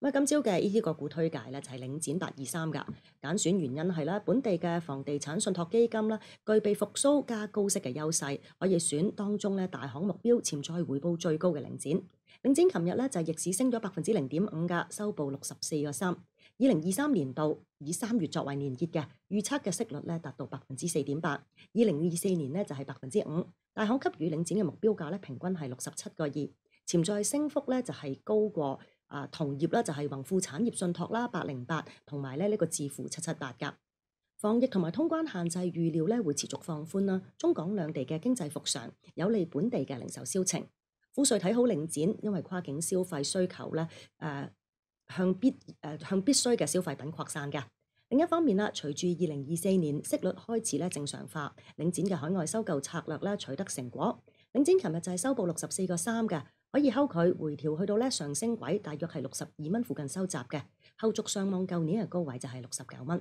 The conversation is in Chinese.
咁啊，今朝嘅呢啲个股推介咧就系领展八二三噶，拣选原因系咧本地嘅房地产信托基金啦，具备复苏加高息嘅优势，可以选当中咧大行目标潜在回报最高嘅领展。领展琴日咧就逆市升咗百分之零点五噶，收报六十四个三。二零二三年度以三月作为年结嘅，预测嘅息率咧达到百分之四点八，二零二四年咧就系百分之五。大行给予领展嘅目标价咧平均系六十七个二，潜在升幅咧就系高过。啊，同業咧就係宏富產業信託啦，八零八同埋咧呢個致富七七八噶。防疫同埋通關限制預料咧會持續放寬啦，中港兩地嘅經濟復常有利本地嘅零售銷情。富瑞睇好領展，因為跨境消費需求咧誒向必誒向必須嘅消費品擴散嘅。另一方面啦，隨住二零二四年息率開始咧正常化，領展嘅海外收購策略咧取得成果。領展琴日就係收報六十四个三嘅。可以睺佢回調去到咧上升軌，大約係六十二蚊附近收集嘅，後續上望舊年嘅高位就係六十九蚊。